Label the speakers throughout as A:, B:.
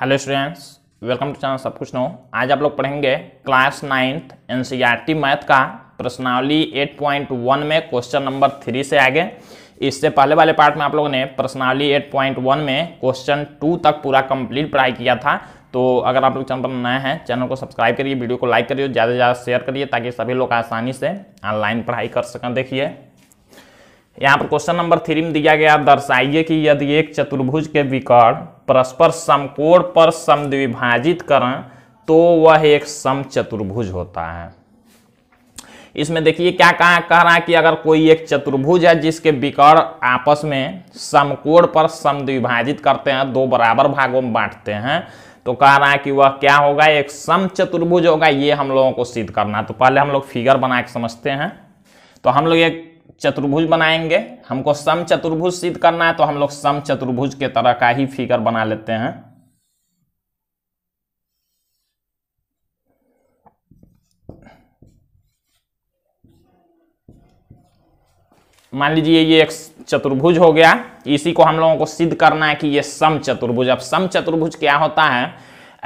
A: hello students welcome to channel सब कुछ no आज आप लोग पढ़ेंगे क्लास नाइन्थ एन मैथ का प्रश्नावली 8.1 में क्वेश्चन नंबर थ्री से आगे इससे पहले वाले पार्ट में आप लोगों ने प्रश्नावली 8.1 में क्वेश्चन टू तक पूरा कंप्लीट पढ़ाई किया था तो अगर आप लोग चैनल पर नए हैं चैनल को सब्सक्राइब करिए वीडियो को लाइक करिए ज़्यादा से ज़्यादा शेयर करिए ताकि सभी लोग आसानी से ऑनलाइन पढ़ाई कर सकें देखिए यहाँ पर क्वेश्चन नंबर थ्री में दिया गया दर्शाइए कि यदि एक चतुर्भुज के विकर्ण परस्पर समकोण पर समद्विभाजित करें तो वह एक सम चतुर्भुज होता है इसमें देखिए क्या कहा कह रहा है कि अगर कोई एक चतुर्भुज है जिसके विकर्ण आपस में समकोण पर समद्विभाजित करते हैं दो बराबर भागों में बांटते हैं तो कह रहा है कि वह क्या होगा एक सम चतुर्भुज होगा ये हम लोगों को सिद्ध करना तो पहले हम लोग फिगर बना के समझते हैं तो हम लोग एक चतुर्भुज बनाएंगे हमको सम चतुर्भुज सिद्ध करना है तो हम लोग सम चतुर्भुज के तरह का ही फिगर बना लेते हैं मान लीजिए ये एक चतुर्भुज हो गया इसी को हम लोगों को सिद्ध करना है कि ये सम चतुर्भुज अब सम चतुर्भुज क्या होता है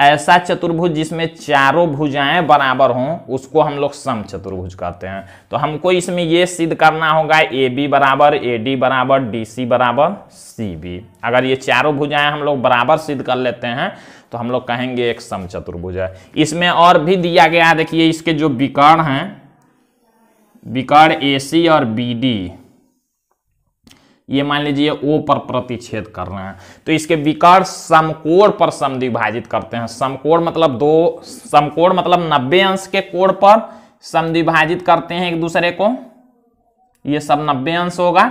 A: ऐसा चतुर्भुज जिसमें चारों भुजाएं बराबर हों उसको हम लोग सम चतुर्भुज कहते हैं तो हमको इसमें यह सिद्ध करना होगा ए बी बराबर ए डी बराबर डी सी बराबर सी बी अगर ये चारों भुजाएं हम लोग बराबर सिद्ध कर लेते हैं तो हम लोग कहेंगे एक सम चतुर्भुज है इसमें और भी दिया गया देखिए इसके जो विकर्ण हैं विकर्ण ए सी और बी डी ये मान लीजिए ओ पर प्रतिच्छेद रहे हैं तो इसके विकर्ण समकोण पर समद्विभाजित करते हैं समकोण मतलब दो समकोण मतलब 90 अंश के कोण पर समद्विभाजित करते हैं एक दूसरे को ये सब 90 अंश होगा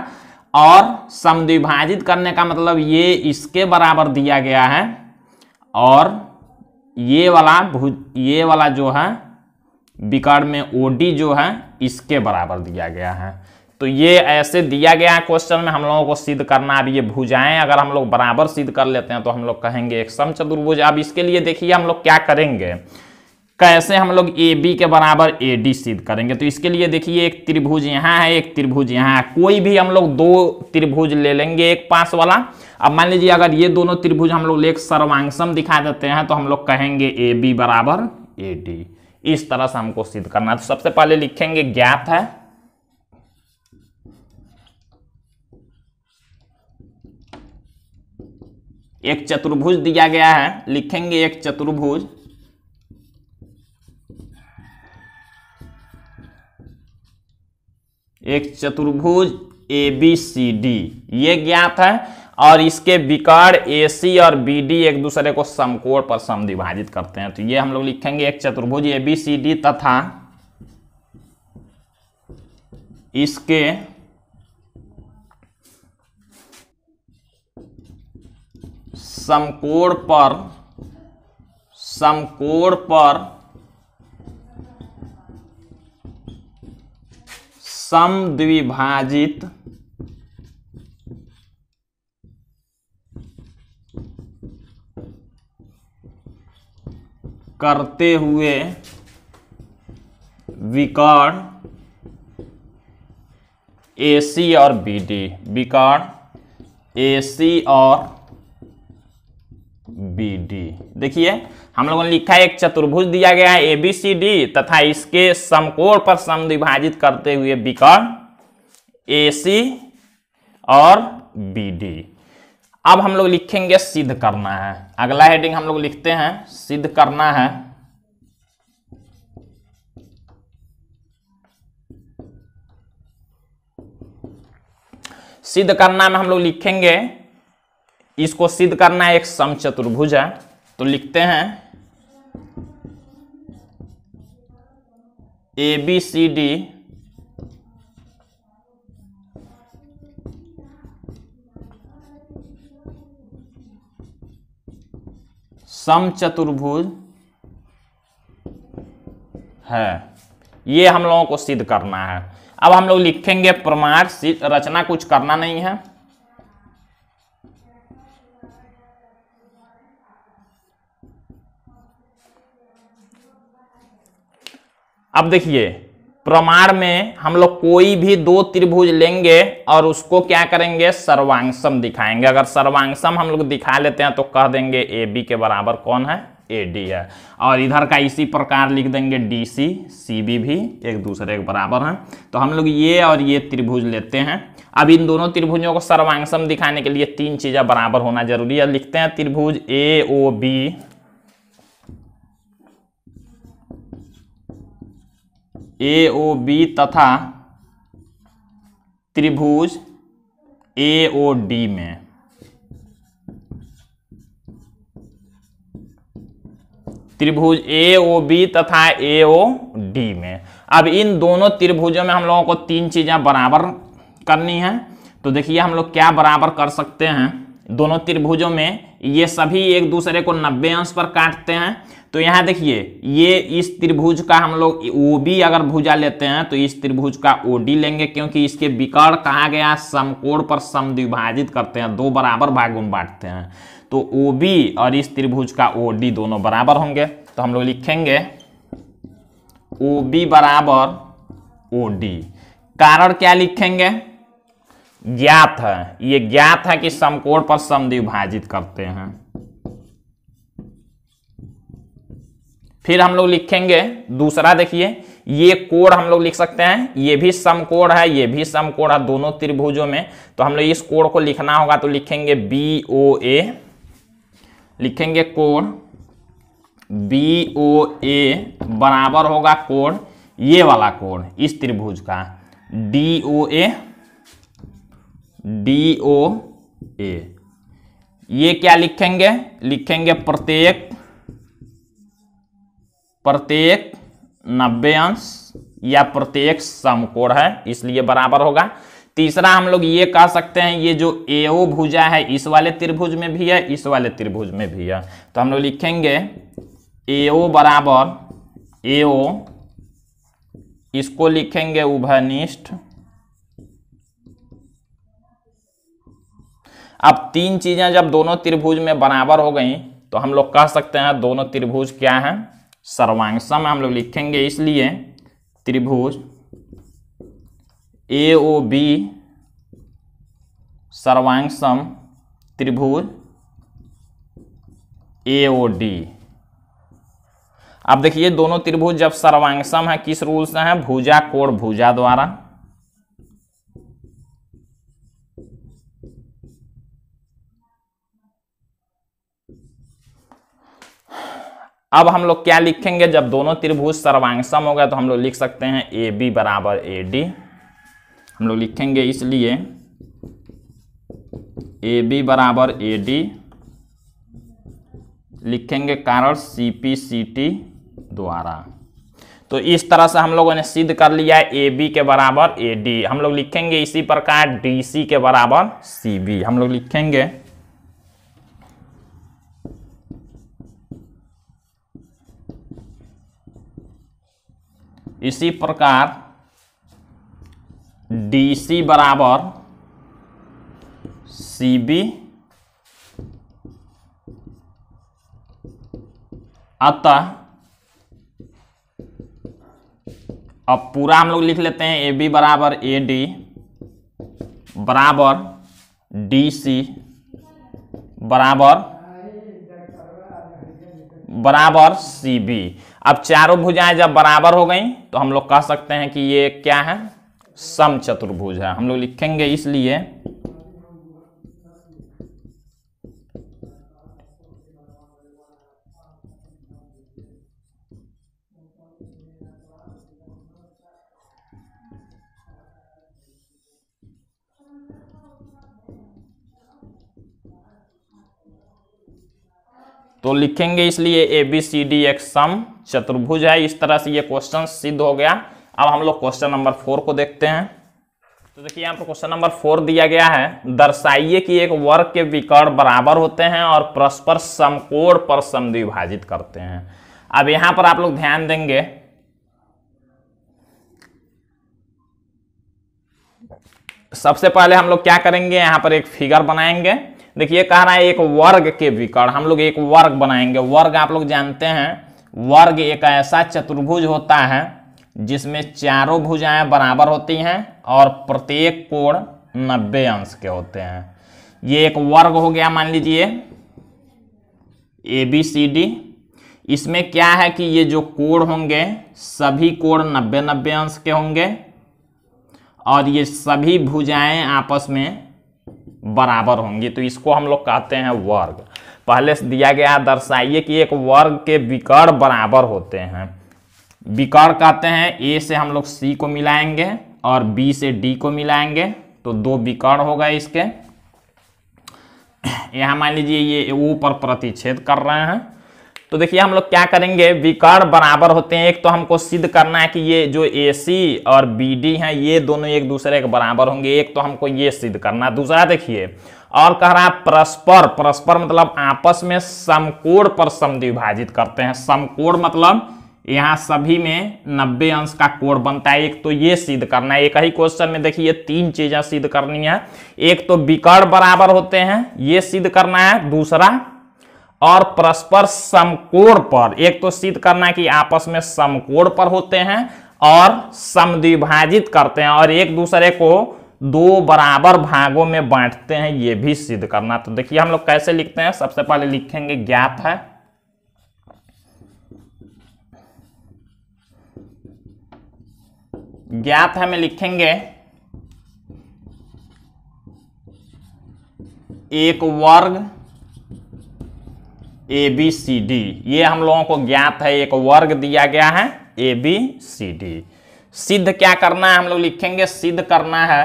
A: और समद्विभाजित करने का मतलब ये इसके बराबर दिया गया है और ये वाला ये वाला जो है विकर्ण में ओडी जो है इसके बराबर दिया गया है तो ये ऐसे दिया गया है क्वेश्चन में हम लोगों को सिद्ध करना अब ये भुजाएं अगर हम लोग बराबर सिद्ध कर लेते हैं तो हम लोग कहेंगे एक समचतुर्भुज अब इसके लिए देखिए हम लोग क्या करेंगे कैसे हम लोग ए बी के बराबर ए डी सिद्ध करेंगे तो इसके लिए देखिए एक त्रिभुज यहाँ है एक त्रिभुज यहाँ है कोई भी हम लोग दो त्रिभुज ले लेंगे एक पास वाला अब मान लीजिए अगर ये दोनों त्रिभुज हम लोग एक सर्वांगसम दिखा देते हैं तो हम लोग कहेंगे ए बी बराबर ए डी इस तरह से हमको सिद्ध करना है तो सबसे पहले लिखेंगे ज्ञात है एक चतुर्भुज दिया गया है लिखेंगे एक चतुर्भुज एक चतुर्भुज ए बी सी डी ये ज्ञात है और इसके विकर्ण ए सी और बी डी एक दूसरे को समकोण पर विभाजित करते हैं तो ये हम लोग लिखेंगे एक चतुर्भुज ए बी सी डी तथा इसके समकोण पर समकोण पर द्विभाजित करते हुए विकर्ण ए सी और बी डी विकर्ण ए सी और बी डी देखिए हम लोगों ने लिखा है एक चतुर्भुज दिया गया है ए बी सी डी तथा इसके समकोण पर विभाजित करते हुए विकर्ण ए सी और बी डी अब हम लोग लिखेंगे सिद्ध करना है अगला हेडिंग हम लोग लिखते हैं सिद्ध करना है सिद्ध करना में हम लोग लिखेंगे इसको सिद्ध करना है एक समचतुर्भुज है तो लिखते हैं ए बी सी डी समचतुर्भुज है ये हम लोगों को सिद्ध करना है अब हम लोग लिखेंगे प्रमाण रचना कुछ करना नहीं है अब देखिए प्रमाण में हम लोग कोई भी दो त्रिभुज लेंगे और उसको क्या करेंगे सर्वांगसम दिखाएंगे अगर सर्वांगसम हम लोग दिखा लेते हैं तो कह देंगे ए बी के बराबर कौन है ए डी है और इधर का इसी प्रकार लिख देंगे डी सी सी बी भी एक दूसरे के बराबर है तो हम लोग ये और ये त्रिभुज लेते हैं अब इन दोनों त्रिभुजों को सर्वांगसम दिखाने के लिए तीन चीज़ें बराबर होना जरूरी है लिखते हैं त्रिभुज ए ओ बी ए ओ बी तथा त्रिभुज ए ओ डी में त्रिभुज ए ओ बी तथा ए ओ डी में अब इन दोनों त्रिभुजों में हम लोगों को तीन चीज़ें बराबर करनी है तो देखिए हम लोग क्या बराबर कर सकते हैं दोनों त्रिभुजों में ये सभी एक दूसरे को नब्बे अंश पर काटते हैं तो यहाँ देखिए ये इस त्रिभुज का हम लोग ओ बी अगर भुजा लेते हैं तो इस त्रिभुज का ओ डी लेंगे क्योंकि इसके विकर्ण कहा गया समकोण पर विभाजित करते हैं दो बराबर भागों में बांटते हैं तो ओ बी और इस त्रिभुज का ओ डी दोनों बराबर होंगे तो हम लोग लिखेंगे ओ बी बराबर ओ डी कारण क्या लिखेंगे ज्ञात है ये ज्ञात है कि समकोण पर विभाजित करते हैं फिर हम लोग लिखेंगे दूसरा देखिए ये कोण हम लोग लिख सकते हैं ये भी समकोण है ये भी समकोण है दोनों त्रिभुजों में तो हम लोग इस कोण को लिखना होगा तो लिखेंगे बी ओ ए लिखेंगे कोण बी ओ ए बराबर होगा कोण ये वाला कोण इस त्रिभुज का D O A D O ए ये क्या लिखेंगे लिखेंगे प्रत्येक प्रत्येक नब्बे अंश या प्रत्येक समकोण है इसलिए बराबर होगा तीसरा हम लोग ये कह सकते हैं ये जो एओ भुजा है इस वाले त्रिभुज में भी है इस वाले त्रिभुज में भी है तो हम लोग लिखेंगे एओ बराबर एओ इसको लिखेंगे उभयनिष्ठ अब तीन चीज़ें जब दोनों त्रिभुज में बराबर हो गई तो हम लोग कह सकते हैं दोनों त्रिभुज क्या है सर्वांगसम हम लोग लिखेंगे इसलिए त्रिभुज ए ओ बी सर्वांगसम त्रिभुज ए ओ डी अब देखिए दोनों त्रिभुज जब सर्वांगसम है किस रूल से है भुजा कोण भुजा द्वारा अब हम लोग क्या लिखेंगे जब दोनों त्रिभुज सर्वांगसम होगा तो हम लोग लिख सकते हैं ए बी बराबर ए डी हम लोग लिखेंगे इसलिए ए बी बराबर ए डी लिखेंगे कारण सी पी सी टी द्वारा तो इस तरह से हम लोगों ने सिद्ध कर लिया है ए बी के बराबर ए डी हम लोग लिखेंगे इसी प्रकार डी सी के बराबर सी बी हम लोग लिखेंगे इसी प्रकार डी सी बराबर सी बी अतः अब पूरा हम लोग लिख लेते हैं ए बी बराबर ए डी बराबर डी सी बराबर बराबर सी बी अब चारों भुजाएं जब बराबर हो गई तो हम लोग कह सकते हैं कि ये क्या है सम चतुर्भुज है हम लोग लिखेंगे इसलिए तो लिखेंगे इसलिए ए बी सी डी एक सम चतुर्भुज है इस तरह से ये क्वेश्चन सिद्ध हो गया अब हम लोग क्वेश्चन नंबर फोर को देखते हैं तो देखिए यहाँ पर क्वेश्चन नंबर फोर दिया गया है दर्शाइए कि एक वर्ग के विकर्ण बराबर होते हैं और परस्पर समकोण पर समद्विभाजित करते हैं अब यहाँ पर आप लोग ध्यान देंगे सबसे पहले हम लोग क्या करेंगे यहाँ पर एक फिगर बनाएंगे देखिए कह रहा है एक वर्ग के विकर्ण हम लोग एक वर्ग बनाएंगे वर्ग आप लोग जानते हैं वर्ग एक ऐसा चतुर्भुज होता है जिसमें चारों भुजाएं बराबर होती हैं और प्रत्येक कोण नब्बे अंश के होते हैं ये एक वर्ग हो गया मान लीजिए ए बी सी डी इसमें क्या है कि ये जो कोण होंगे सभी कोण नब्बे नब्बे अंश के होंगे और ये सभी भुजाएं आपस में बराबर होंगी तो इसको हम लोग कहते हैं वर्ग पहले दिया गया दर्शाइए कि एक वर्ग के विकर्ण बराबर होते हैं विकर्ण कहते हैं ए से हम लोग सी को मिलाएंगे और बी से डी को मिलाएंगे तो दो विकर्ण हो गए इसके यहाँ मान लीजिए ये ऊपर प्रतिच्छेद कर रहे हैं तो देखिए हम लोग क्या करेंगे विकर्ण बराबर होते हैं एक तो हमको सिद्ध करना है कि ये जो ए सी और बी डी है ये दोनों एक दूसरे के बराबर होंगे एक तो हमको ये सिद्ध करना है दूसरा देखिए और कह रहा है परस्पर परस्पर मतलब आपस में समकोण पर समद्विभाजित करते हैं समकोण मतलब यहाँ सभी में 90 अंश का कोण बनता है एक तो ये सिद्ध करना है एक ही क्वेश्चन में देखिए तीन चीजें सिद्ध करनी है एक तो विकर्ण बराबर होते हैं ये सिद्ध करना है दूसरा और परस्पर समकोण पर एक तो सिद्ध करना कि आपस में समकोण पर होते हैं और समद्विभाजित करते हैं और एक दूसरे को दो बराबर भागों में बांटते हैं यह भी सिद्ध करना तो देखिए हम लोग कैसे लिखते हैं सबसे पहले लिखेंगे ज्ञात है ज्ञात है में लिखेंगे एक वर्ग ए बी सी डी ये हम लोगों को ज्ञात है एक वर्ग दिया गया है ए बी सी डी सिद्ध क्या करना है हम लोग लिखेंगे सिद्ध करना है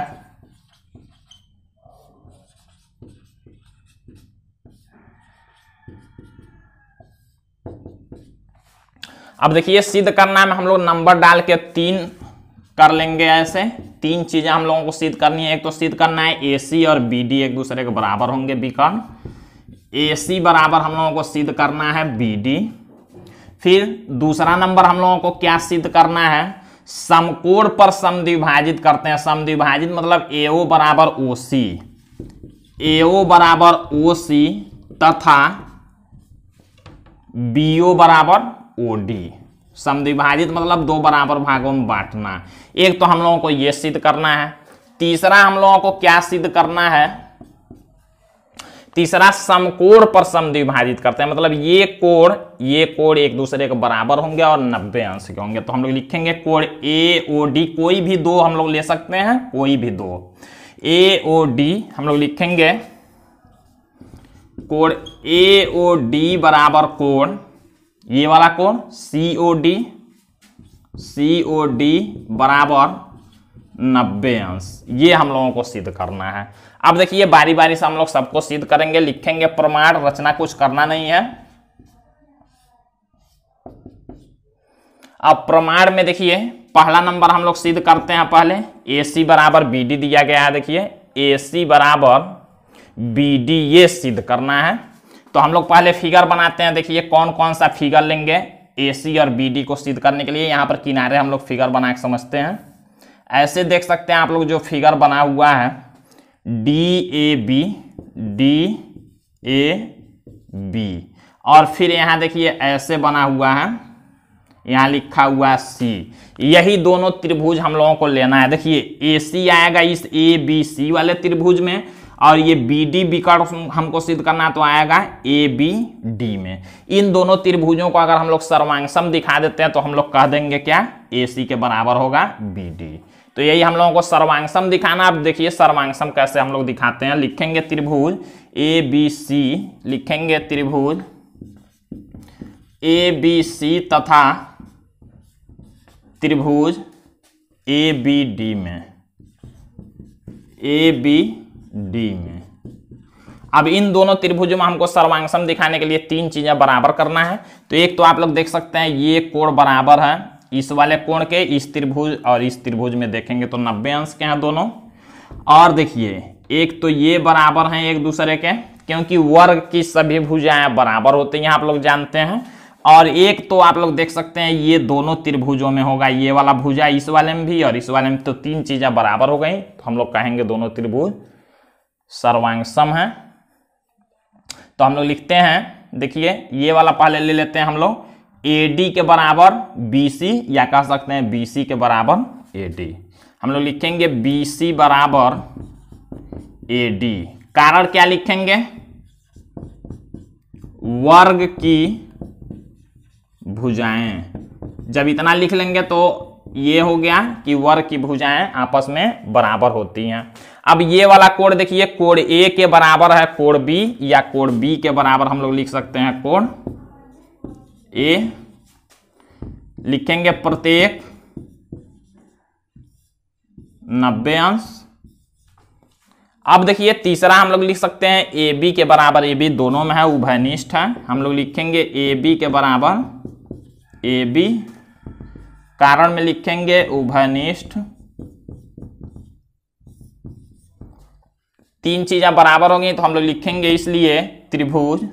A: अब देखिए सिद्ध करना में हम लोग नंबर डाल के तीन कर लेंगे ऐसे तीन चीजें हम लोगों को सिद्ध करनी है एक तो सिद्ध करना है ए सी और बी डी एक दूसरे के बराबर होंगे विकर्ण ए सी बराबर हम लोगों को सिद्ध करना है बी डी फिर दूसरा नंबर हम लोगों को क्या सिद्ध करना है समकोण पर समद्विभाजित करते हैं समद्विभाजित मतलब ए ओ बराबर ओ सी ए ओ बराबर ओ सी तथा बी ओ बराबर ओ डी समद्विभाजित मतलब दो बराबर भागों में बांटना एक तो हम लोगों को यह सिद्ध करना है तीसरा हम लोगों को क्या सिद्ध करना है तीसरा समकोण पर सम विभाजित करते हैं मतलब ये कोण ये कोण एक दूसरे के बराबर होंगे और 90 अंश के होंगे तो हम लोग लिखेंगे कोण ए ओ डी कोई भी दो हम लोग ले सकते हैं कोई भी दो ए ओ डी हम लोग लिखेंगे कोण ए ओ डी बराबर कोण ये वाला कोण सी O D C O D बराबर नब्बे अंश ये हम लोगों को सिद्ध करना है अब देखिए बारी बारी से हम लोग सबको सिद्ध करेंगे लिखेंगे प्रमाण रचना कुछ करना नहीं है अब प्रमाण में देखिए पहला नंबर हम लोग सिद्ध करते हैं पहले ए सी बराबर बी डी दिया गया है देखिए ए सी बराबर बी डी ये सिद्ध करना है तो हम लोग पहले फिगर बनाते हैं देखिए कौन कौन सा फिगर लेंगे ए सी और बी डी को सिद्ध करने के लिए यहाँ पर किनारे हम लोग फिगर बना के समझते हैं ऐसे देख सकते हैं आप लोग जो फिगर बना हुआ है D A B D A B और फिर यहाँ देखिए ऐसे बना हुआ है यहाँ लिखा हुआ है सी यही दोनों त्रिभुज हम लोगों को लेना है देखिए ए सी आएगा इस ए बी सी वाले त्रिभुज में और ये बी डी बिकट हमको सिद्ध करना तो आएगा ए बी डी में इन दोनों त्रिभुजों को अगर हम लोग सर्वांगसम दिखा देते हैं तो हम लोग कह देंगे क्या ए सी के बराबर होगा बी डी तो यही हम लोगों को सर्वांगसम दिखाना आप देखिए सर्वांगसम कैसे हम लोग दिखाते हैं लिखेंगे त्रिभुज ए बी सी लिखेंगे त्रिभुज ए बी सी तथा त्रिभुज ए बी डी में ए बी डी में अब इन दोनों त्रिभुजों में हमको सर्वांगसम दिखाने के लिए तीन चीज़ें बराबर करना है तो एक तो आप लोग देख सकते हैं ये कोण बराबर है इस वाले कोण के इस त्रिभुज और इस त्रिभुज में देखेंगे तो नब्बे अंश के हैं दोनों और देखिए एक तो ये बराबर हैं एक दूसरे के क्योंकि वर्ग की सभी भुजाएं बराबर होती हैं आप लोग जानते हैं और एक तो आप लोग देख सकते हैं ये दोनों त्रिभुजों में होगा ये वाला भुजा इस वाले में भी और इस वाले में तो तीन चीज़ें बराबर हो गई तो हम लोग कहेंगे दोनों त्रिभुज सर्वांग सम है तो हम लोग लिखते हैं देखिए ये वाला पहले ले लेते हैं हम लोग ए डी के बराबर बी सी या कह सकते हैं बी सी के बराबर ए डी हम लोग लिखेंगे बी सी बराबर ए डी कारण क्या लिखेंगे वर्ग की भुजाएं जब इतना लिख लेंगे तो ये हो गया कि वर्ग की भुजाएं आपस में बराबर होती हैं अब ये वाला कोड देखिए कोड ए के बराबर है कोड बी या कोड बी के बराबर हम लोग लिख सकते हैं कोड ए लिखेंगे प्रत्येक नब्बे अंश अब देखिए तीसरा हम लोग लिख सकते हैं ए बी के बराबर ए बी दोनों में है उभयनिष्ठ है हम लोग लिखेंगे ए बी के बराबर ए बी कारण में लिखेंगे उभयनिष्ठ तीन चीजें बराबर होंगी तो हम लोग लिखेंगे इसलिए त्रिभुज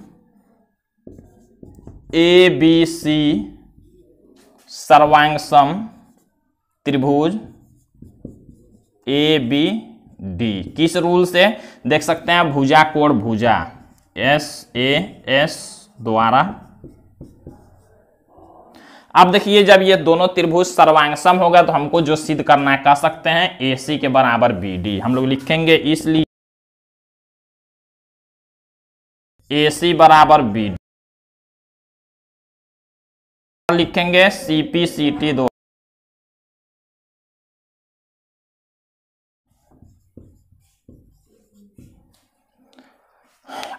A: ए बी सी सर्वांग सम त्रिभुज ए बी डी किस रूल से देख सकते हैं भुजा कोण भुजा एस ए एस द्वारा अब देखिए जब ये दोनों त्रिभुज सर्वांगसम होगा तो हमको जो सिद्ध करना है कह सकते हैं ए सी के बराबर बी डी हम लोग लिखेंगे इसलिए ए सी बराबर बी लिखेंगे सी पी सी टी दो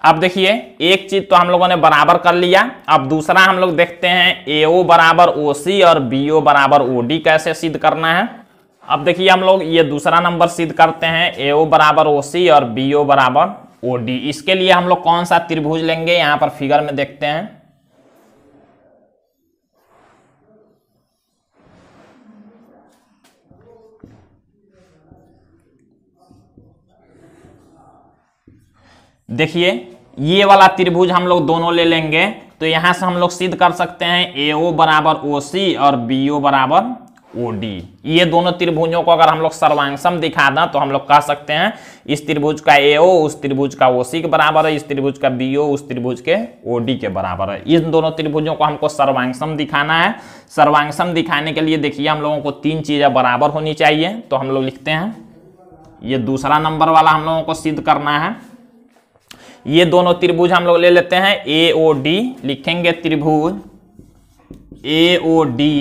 A: अब देखिए एक चीज तो हम लोगों ने बराबर कर लिया अब दूसरा हम लोग देखते हैं ए ओ बराबर ओ सी और बी ओ बराबर ओ डी कैसे सिद्ध करना है अब देखिए हम लोग ये दूसरा नंबर सिद्ध करते हैं ए ओ बराबर ओ सी और बी ओ बराबर ओ डी इसके लिए हम लोग कौन सा त्रिभुज लेंगे यहाँ पर फिगर में देखते हैं देखिए ये वाला त्रिभुज हम लोग दोनों ले लेंगे तो यहाँ से हम लोग सिद्ध कर सकते हैं ए ओ बराबर ओ सी और बी ओ बराबर ओ डी ये दोनों त्रिभुजों को अगर हम लोग सर्वांगसम दिखा दें तो हम लोग कह सकते हैं इस त्रिभुज का ए ओ उस त्रिभुज का ओ सी के बराबर है इस त्रिभुज का बी ओ उस त्रिभुज के ओ डी के बराबर है इन दोनों त्रिभुजों को हमको सर्वांगसम दिखाना है सर्वांगसम दिखाने के लिए देखिए हम लोगों को तीन चीज़ें बराबर होनी चाहिए तो हम लोग लिखते हैं ये दूसरा नंबर वाला हम लोगों को सिद्ध करना है ये दोनों त्रिभुज हम लोग ले लेते हैं ए ओ डी लिखेंगे त्रिभुज ए ओ डी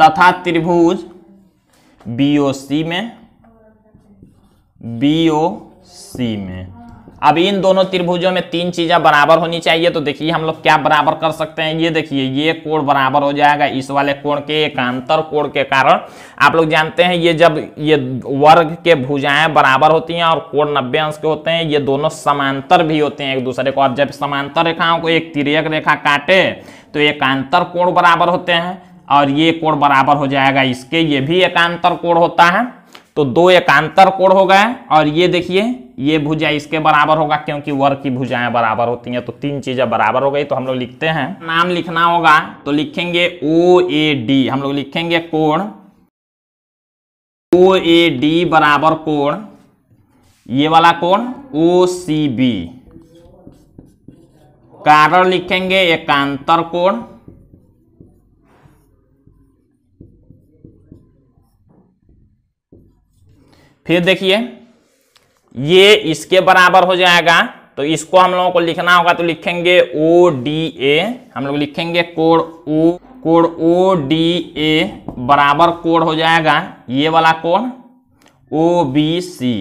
A: तथा त्रिभुज बी ओ सी में बी ओ सी में अब इन दोनों त्रिभुजों में तीन चीज़ें बराबर होनी चाहिए तो देखिए हम लोग क्या बराबर कर सकते हैं ये देखिए ये कोण बराबर हो जाएगा इस वाले कोण के एकांतर कोण के कारण आप लोग जानते हैं ये जब ये वर्ग के भुजाएं बराबर होती हैं और कोण नब्बे अंश के होते हैं ये दोनों समांतर भी होते हैं एक दूसरे को और जब समांतर रेखाओं को एक तिरक रेखा काटे तो एकांतर कोण बराबर होते हैं और ये कोण बराबर हो जाएगा इसके ये भी एकांतर कोण होता है तो दो एकांतर कोण हो गए और ये देखिए ये भुजा इसके बराबर होगा क्योंकि वर्ग की भुजाएं बराबर होती हैं तो तीन चीज़ें बराबर हो गई तो हम लोग लिखते हैं नाम लिखना होगा तो लिखेंगे ओ ए डी हम लोग लिखेंगे कोण ओ ए डी बराबर कोण ये वाला कोण ओ सी बी कारण लिखेंगे एकांतर कोण फिर देखिए ये इसके बराबर हो जाएगा तो इसको हम लोगों को लिखना होगा तो लिखेंगे ओ डी ए हम लोग लिखेंगे कोड ओ कोड ओ डी ए बराबर कोड हो जाएगा ये वाला कोड ओ बी सी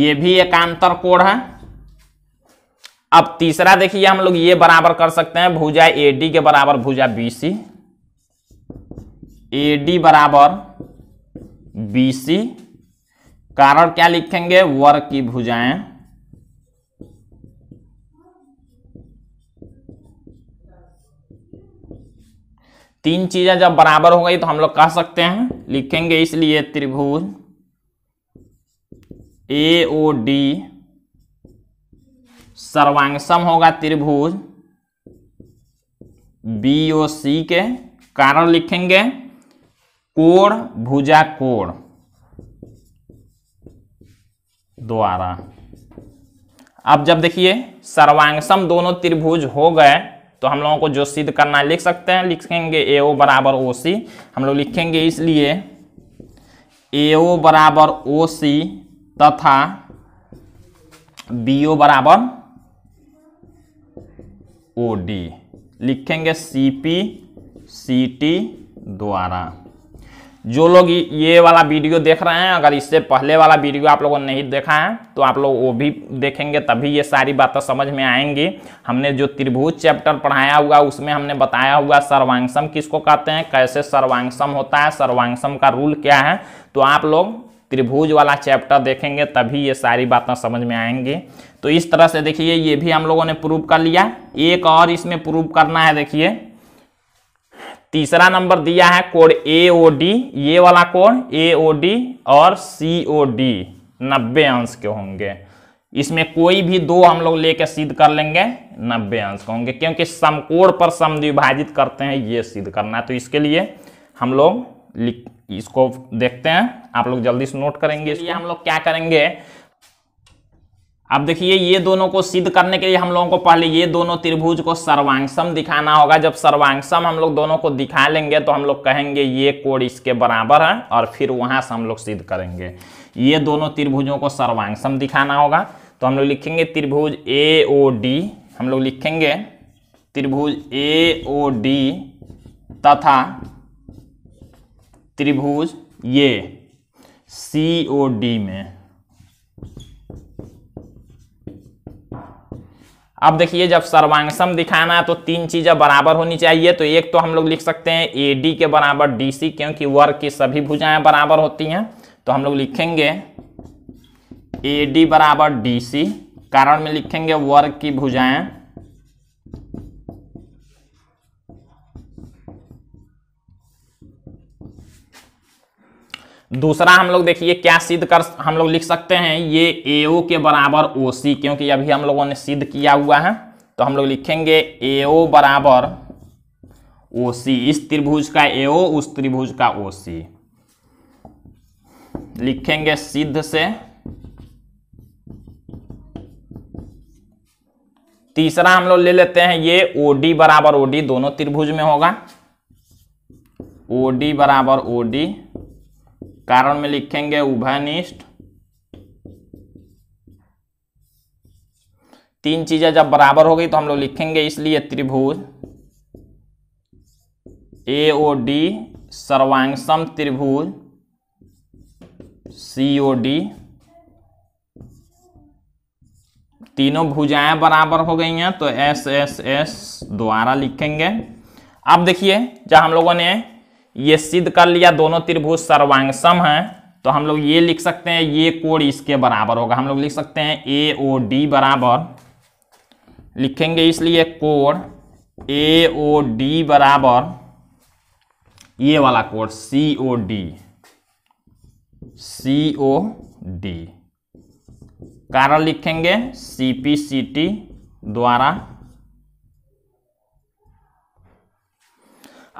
A: ये भी एक अंतर कोड है अब तीसरा देखिए हम लोग ये बराबर कर सकते हैं भुजा ए डी के बराबर भुजा बी सी ए डी बराबर बी सी कारण क्या लिखेंगे वर की भुजाएं तीन चीजें जब बराबर हो गई तो हम लोग कह सकते हैं लिखेंगे इसलिए त्रिभुज ए ओ डी सर्वांगसम होगा त्रिभुज बी ओ सी के कारण लिखेंगे कोण भुजा कोण द्वारा अब जब देखिए सर्वांगसम दोनों त्रिभुज हो गए तो हम लोगों को जो सिद्ध करना है लिख सकते हैं लिखेंगे ए ओ बराबर ओ सी हम लोग लिखेंगे इसलिए ए ओ बराबर ओ सी तथा बी ओ बराबर ओ डी लिखेंगे सी पी सी टी द्वारा जो लोग ये वाला वीडियो देख रहे हैं अगर इससे पहले वाला वीडियो आप लोगों ने नहीं देखा है तो आप लोग वो भी देखेंगे तभी ये सारी बातें समझ में आएंगी हमने जो त्रिभुज चैप्टर पढ़ाया हुआ उसमें हमने बताया हुआ सर्वांगसम किसको कहते हैं कैसे सर्वांगसम होता है सर्वांगसम का रूल क्या है तो आप लोग त्रिभुज वाला चैप्टर देखेंगे तभी ये सारी बातें समझ में आएंगी तो इस तरह से देखिए ये भी हम लोगों ने प्रूव कर लिया एक और इसमें प्रूव करना है देखिए तीसरा नंबर दिया है कोड ए ओ डी ये वाला कोड ए ओ डी और सी ओ डी नब्बे अंश के होंगे इसमें कोई भी दो हम लोग लेके सिद्ध कर लेंगे नब्बे अंश के होंगे क्योंकि समकोण पर समद्विभाजित करते हैं ये सिद्ध करना है तो इसके लिए हम लोग इसको देखते हैं आप लोग जल्दी से नोट करेंगे इसलिए हम लोग क्या करेंगे अब देखिए ये दोनों को सिद्ध करने के लिए हम लोगों को पहले ये दोनों त्रिभुज को सर्वांगसम दिखाना होगा जब सर्वांगसम हम लोग दोनों को दिखा लेंगे तो हम लोग कहेंगे ये कोड इसके बराबर है और फिर वहां से हम लोग सिद्ध करेंगे ये दोनों त्रिभुजों को सर्वांगसम दिखाना होगा तो हम लोग लिखेंगे त्रिभुज ए ओ डी हम लोग लिखेंगे त्रिभुज ए ओ डी तथा त्रिभुज ये सी ओ डी में अब देखिए जब सर्वांगसम दिखाना है तो तीन चीज़ें बराबर होनी चाहिए तो एक तो हम लोग लिख सकते हैं ए डी के बराबर डी सी क्योंकि वर्ग की सभी भुजाएं बराबर होती हैं तो हम लोग लिखेंगे ए डी बराबर डी सी कारण में लिखेंगे वर्ग की भुजाएं दूसरा हम लोग देखिए क्या सिद्ध कर हम लोग लिख सकते हैं ये ए ओ के बराबर ओ सी क्योंकि अभी हम लोगों ने सिद्ध किया हुआ है तो हम लोग लिखेंगे ए ओ बराबर ओ सी इस त्रिभुज का ए ओ उस त्रिभुज का ओ सी लिखेंगे सिद्ध से तीसरा हम लोग ले लेते हैं ये ओ डी बराबर ओ डी दोनों त्रिभुज में होगा ओ डी बराबर ओ डी कारण में लिखेंगे उभयनिष्ठ तीन चीजें जब बराबर हो गई तो हम लोग लिखेंगे इसलिए त्रिभुज ए ओ डी सर्वांगसम त्रिभुज सी ओ डी तीनों भुजाएं बराबर हो गई हैं तो एस एस एस द्वारा लिखेंगे अब देखिए जब हम लोगों ने ये सिद्ध कर लिया दोनों त्रिभुज सर्वांग सम है तो हम लोग ये लिख सकते हैं ये कोण इसके बराबर होगा हम लोग लिख सकते हैं ए ओ डी बराबर लिखेंगे इसलिए कोण ए ओ डी बराबर ये वाला कोण सी O D C O D कारण लिखेंगे सी पी सी टी द्वारा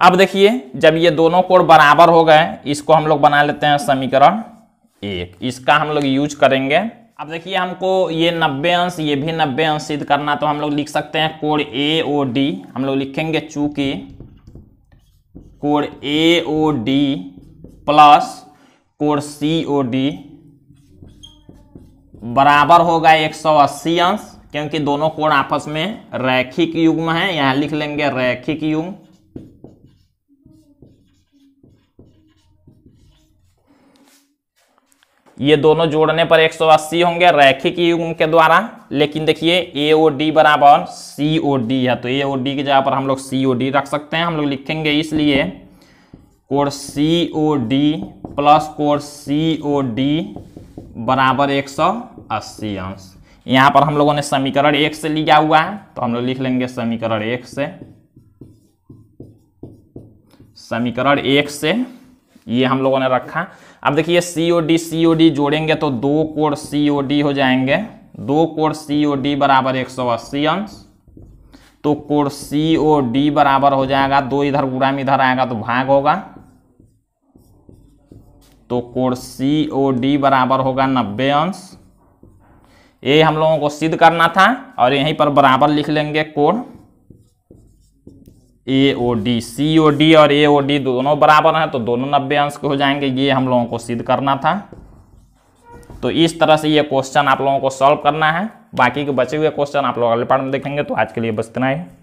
A: अब देखिए जब ये दोनों कोण बराबर हो गए इसको हम लोग बना लेते हैं समीकरण एक इसका हम लोग यूज करेंगे अब देखिए हमको ये नब्बे अंश ये भी नब्बे अंश सिद्ध करना तो हम लोग लिख सकते हैं कोण ए ओ डी हम लोग लिखेंगे चूंकि कोण ए ओ डी प्लस कोण सी ओ डी बराबर होगा 180 अंश क्योंकि दोनों कोण आपस में रैखिक युग्म है यहाँ लिख लेंगे रैखिक युग्म ये दोनों जोड़ने पर 180 होंगे रैखिक युग्म के द्वारा लेकिन देखिए ए ओ डी बराबर सी ओ डी है तो ए ओ डी की जगह पर हम लोग सी ओ डी रख सकते हैं हम लोग लिखेंगे इसलिए कोर सी ओ डी प्लस कोर सी ओ डी बराबर 180 अंश यहाँ पर हम लोगों ने समीकरण एक से लिया हुआ है तो हम लोग लिख लेंगे समीकरण एक से समीकरण एक से ये हम लोगों ने रखा अब देखिए सी O D C O D जोड़ेंगे तो दो कोड सी ओ डी हो जाएंगे दो कोड सी ओ डी बराबर एक सौ अस्सी अंश तो कोड सी ओ डी बराबर हो जाएगा दो इधर गुड़ा में इधर आएगा तो भाग होगा तो कोड सी ओ डी बराबर होगा नब्बे अंश ये हम लोगों को सिद्ध करना था और यहीं पर बराबर लिख लेंगे कोड A O D C O D और ए ओ डी दोनों बराबर हैं तो दोनों नब्बे अंश के हो जाएंगे ये हम लोगों को सिद्ध करना था तो इस तरह से ये क्वेश्चन आप लोगों को सॉल्व करना है बाकी के बचे हुए क्वेश्चन आप लोग अगले पार्ट में देखेंगे तो आज के लिए बस इतना ही